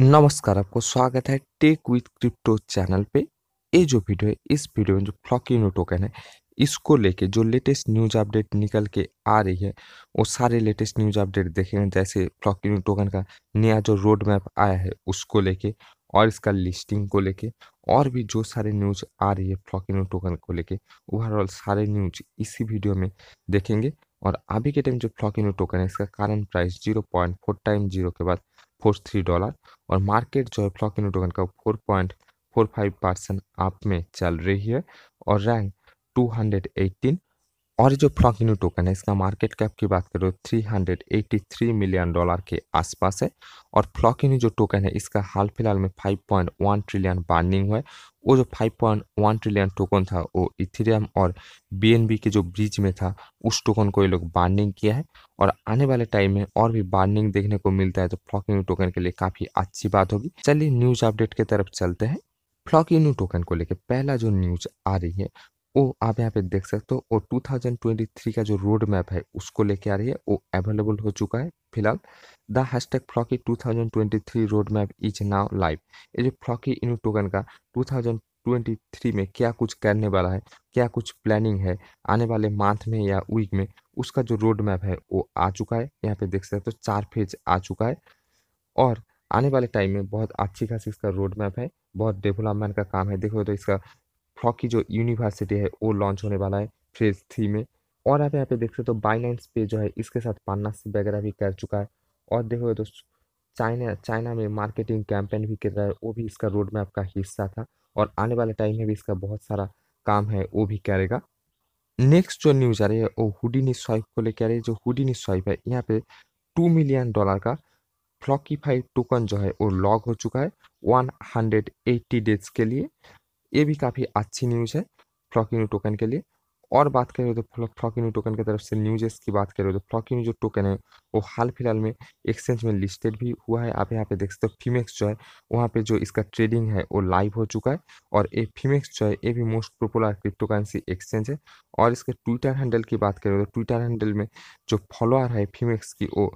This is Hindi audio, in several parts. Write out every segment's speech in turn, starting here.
नमस्कार आपको स्वागत है टेक विथ क्रिप्टो चैनल पे ये जो वीडियो है इस वीडियो में जो फ्लॉकिनो टोकन है इसको लेके जो लेटेस्ट न्यूज अपडेट निकल के आ रही है वो सारे लेटेस्ट न्यूज अपडेट देखेंगे जैसे फ्लॉकिनो टोकन का नया जो रोड मैप आया है उसको लेके और इसका लिस्टिंग को लेके और भी जो सारे न्यूज आ रही है फ्लॉकिनो टोकन को लेके ओवरऑल सारे न्यूज इसी वीडियो में देखेंगे और अभी के टाइम जो फ्लॉकिनो टोकन है इसका current price zero point four time zero के बाद फोर थ्री डॉलर और मार्केट जो है फ्लॉक यूनिट टोकन का four point four five percent आप में चल रही है और रैंक टू हंड्रेड एटीन और जो फ्लॉक यूनिट टोकन है इसका मार्केट कैप की बात करो three hundred eighty three million dollar के आसपास है और फ्लॉक इन जो टोकन है इसका हाल फिलहाल में five point one trillion burning हुआ है वो जो 5.1 ट्रिलियन टोकन था वो इथेरियम और बी के जो ब्रिज में था उस टोकन को ये लोग बार्निंग किया है और आने वाले टाइम में और भी बार्निंग देखने को मिलता है तो फ्लॉक टोकन के लिए काफ़ी अच्छी बात होगी चलिए न्यूज़ अपडेट की तरफ चलते हैं फ्लॉक टोकन को लेकर पहला जो न्यूज़ आ रही है वो आप यहाँ पे देख सकते हो और 2023 का जो रोड मैप है उसको लेके आ रही है वो अवेलेबल हो चुका है फिलहाल the hashtag Floki three road map is now live ये जो फ्लॉकी इन टोकन का टू थाउजेंड ट्वेंटी थ्री में क्या कुछ करने वाला है क्या कुछ प्लानिंग है आने वाले मंथ में या वीक में उसका जो रोड मैप है वो आ चुका है यहाँ पे देख सकते हो तो चार फेज आ चुका है और आने वाले टाइम में बहुत अच्छी खासी इसका रोड मैप है बहुत डेवलपमेंट का काम है देखो तो इसका फ्लॉकी जो यूनिवर्सिटी है वो लॉन्च होने वाला है फेज थ्री में और आप यहाँ पे देख सकते हो तो बाइनेंस पे जो है इसके साथ पार्टनरशिप वगैरह भी कर चुका है और देखो दोस्तों चाइना चाइना में मार्केटिंग कैंपेन भी कर रहा है वो भी इसका रोड मैप का हिस्सा था और आने वाले टाइम में भी इसका बहुत सारा काम है वो भी करेगा नेक्स्ट जो न्यूज आ रही है वो हुडी स्वाइप को लेकर आ रही है जो हुडी स्वाइप है यहाँ पे टू मिलियन डॉलर का फ्लॉकीफाई टोकन जो है वो लॉग हो चुका है वन हंड्रेड एट्टी डेज के लिए ये भी काफ़ी अच्छी न्यूज़ है फ्लॉकिनी टोकन के लिए और बात करें तो फ्लॉक टोकन की तरफ से न्यूजेस की बात करें तो फ्लॉक जो टोकन है वो हाल फिलहाल में एक्सचेंज में लिस्टेड भी हुआ है आप यहाँ पे देख सकते हो फीमेक्स जो है वहाँ पे जो इसका ट्रेडिंग है वो लाइव हो चुका है और ये फीमेक्स जो है ये भी most popular cryptocurrency exchange है और इसके ट्विटर हैंडल की बात करें तो ट्विटर हैंडल में जो फॉलोअर है फीमेक्स की वो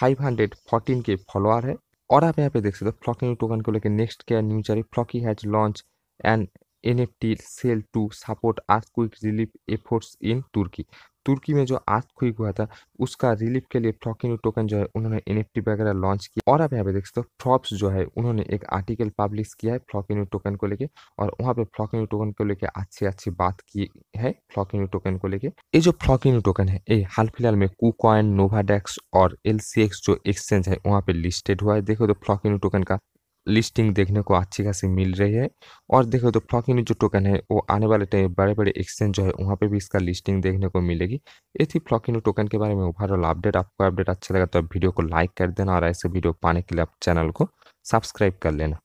फाइव हंड्रेड फोर्टीन के फॉलोअर है और आप यहाँ पे देख सकते हो फ्लॉक टोकन को लेकर नेक्स्ट क्या न्यूज आ रही Floki has launch and an sale to support earthquake relief efforts in Turkey तुर्की में जो आर्थ क्विक हुआ था उसका रिलीफ के लिए फ्लॉकिन टोकन जो है उन्होंने एन वगैरह लॉन्च किया और आप यहाँ पे देख सकते हो फ्रॉप्स जो है उन्होंने एक आर्टिकल पब्लिश किया है फ्लॉकिन टोकन को लेके और वहाँ पे फ्लॉकिन टोकन को लेके अच्छी अच्छी बात की है फ्लॉकिन टोकन को लेके ये जो फ्लॉकिन टोकन है ये हाल फिलहाल में कुकॉइन नोवाडेक्स और एल जो एक्सचेंज है वहाँ पे लिस्टेड हुआ है देखो तो फ्लॉकिन टोकन का लिस्टिंग देखने को अच्छी खासी मिल रही है और देखो तो फ्लॉकिन जो टोकन है वो आने वाले टाइम बड़े बड़े एक्सचेंज जो है वहाँ पे भी इसका लिस्टिंग देखने को मिलेगी ये थी फ्लॉकिन टोकन के बारे में ओवरऑल अपडेट आपको अपडेट अच्छा लगा तो वीडियो को लाइक कर देना और ऐसे वीडियो पाने के लिए आप चैनल को सब्सक्राइब कर लेना